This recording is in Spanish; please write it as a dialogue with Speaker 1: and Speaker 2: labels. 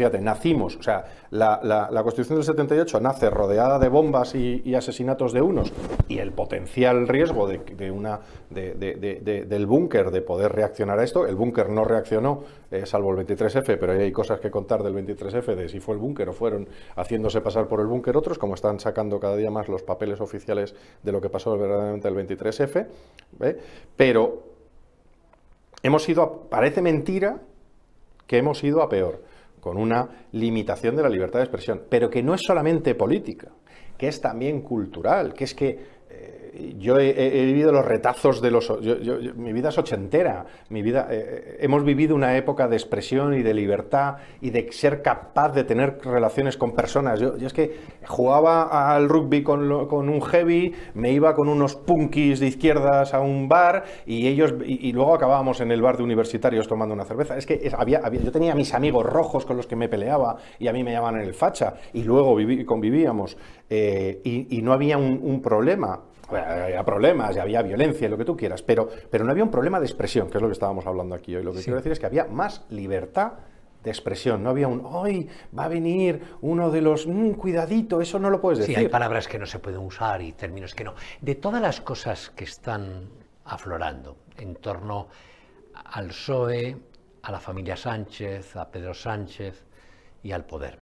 Speaker 1: fíjate, nacimos, o sea, la, Constitución del 78 nace rodeada de bombas y, asesinatos de unos y el potencial riesgo de, una, del búnker de poder reaccionar a esto. El búnker no reaccionó, eh, salvo el 23F, pero hay cosas que contar del 23F, de si fue el búnker o fueron haciéndose pasar por el búnker otros, como están sacando cada día más los papeles oficiales de lo que pasó verdaderamente el 23F. Pero hemos ido, parece mentira que hemos ido a peor con una limitación de la libertad de expresión, pero que no es solamente política, que es también cultural, que es que yo he, vivido los retazos de los... mi vida es ochentera, mi vida... Eh, eh, hemos vivido una época de expresión y de libertad y de ser capaz de tener relaciones con personas. Yo, es que jugaba al rugby con, con, un heavy, me iba con unos punkis de izquierdas a un bar y ellos... Y, luego acabábamos en el bar de universitarios tomando una cerveza. Es que había, yo tenía mis amigos rojos con los que me peleaba y a mí me llamaban el facha y luego convivíamos eh, y, no había un, un problema había problemas, había violencia, lo que tú quieras, pero, pero no había un problema de expresión, que es lo que estábamos hablando aquí hoy. Lo que quiero decir es que había más libertad de expresión. No había un, hoy va a venir uno de los, mm, cuidadito, eso no lo puedes decir. Sí, hay
Speaker 2: palabras que no se pueden usar y términos que no. De todas las cosas que están aflorando en torno al PSOE, a la familia Sánchez, a Pedro Sánchez y al poder,